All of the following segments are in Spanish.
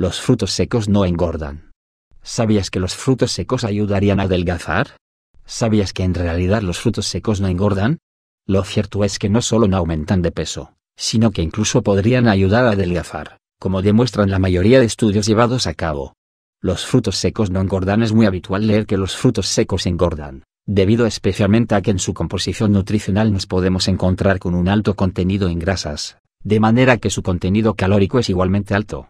Los frutos secos no engordan. ¿Sabías que los frutos secos ayudarían a adelgazar? ¿Sabías que en realidad los frutos secos no engordan? Lo cierto es que no solo no aumentan de peso, sino que incluso podrían ayudar a adelgazar, como demuestran la mayoría de estudios llevados a cabo. Los frutos secos no engordan es muy habitual leer que los frutos secos engordan, debido especialmente a que en su composición nutricional nos podemos encontrar con un alto contenido en grasas, de manera que su contenido calórico es igualmente alto.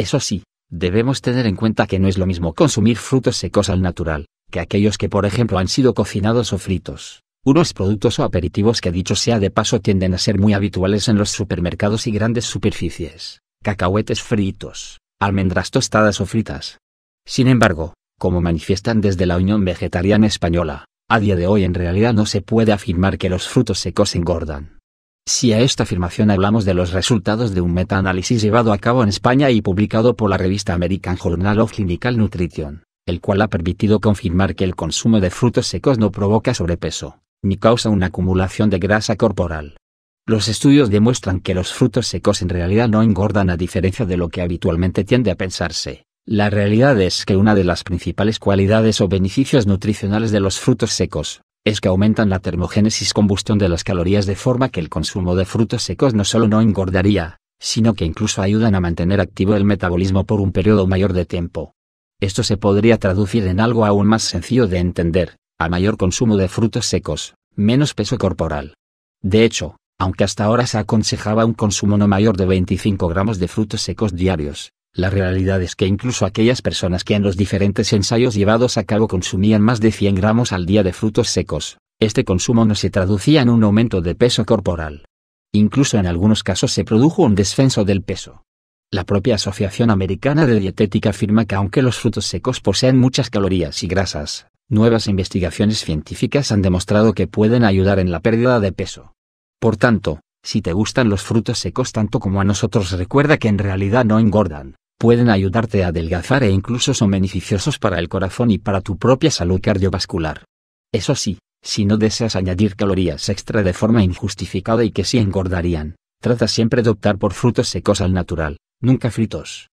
Eso sí, debemos tener en cuenta que no es lo mismo consumir frutos secos al natural, que aquellos que por ejemplo han sido cocinados o fritos. Unos productos o aperitivos que dicho sea de paso tienden a ser muy habituales en los supermercados y grandes superficies. Cacahuetes fritos, almendras tostadas o fritas. Sin embargo, como manifiestan desde la Unión Vegetariana Española, a día de hoy en realidad no se puede afirmar que los frutos secos engordan. Si a esta afirmación hablamos de los resultados de un metaanálisis llevado a cabo en España y publicado por la revista American Journal of Clinical Nutrition, el cual ha permitido confirmar que el consumo de frutos secos no provoca sobrepeso, ni causa una acumulación de grasa corporal. Los estudios demuestran que los frutos secos en realidad no engordan a diferencia de lo que habitualmente tiende a pensarse. La realidad es que una de las principales cualidades o beneficios nutricionales de los frutos secos, es que aumentan la termogénesis combustión de las calorías de forma que el consumo de frutos secos no solo no engordaría, sino que incluso ayudan a mantener activo el metabolismo por un periodo mayor de tiempo. Esto se podría traducir en algo aún más sencillo de entender, a mayor consumo de frutos secos, menos peso corporal. De hecho, aunque hasta ahora se aconsejaba un consumo no mayor de 25 gramos de frutos secos diarios, la realidad es que incluso aquellas personas que en los diferentes ensayos llevados a cabo consumían más de 100 gramos al día de frutos secos, este consumo no se traducía en un aumento de peso corporal. Incluso en algunos casos se produjo un descenso del peso. La propia Asociación Americana de Dietética afirma que aunque los frutos secos poseen muchas calorías y grasas, nuevas investigaciones científicas han demostrado que pueden ayudar en la pérdida de peso. Por tanto, si te gustan los frutos secos tanto como a nosotros recuerda que en realidad no engordan, pueden ayudarte a adelgazar e incluso son beneficiosos para el corazón y para tu propia salud cardiovascular. Eso sí, si no deseas añadir calorías extra de forma injustificada y que sí engordarían, trata siempre de optar por frutos secos al natural, nunca fritos.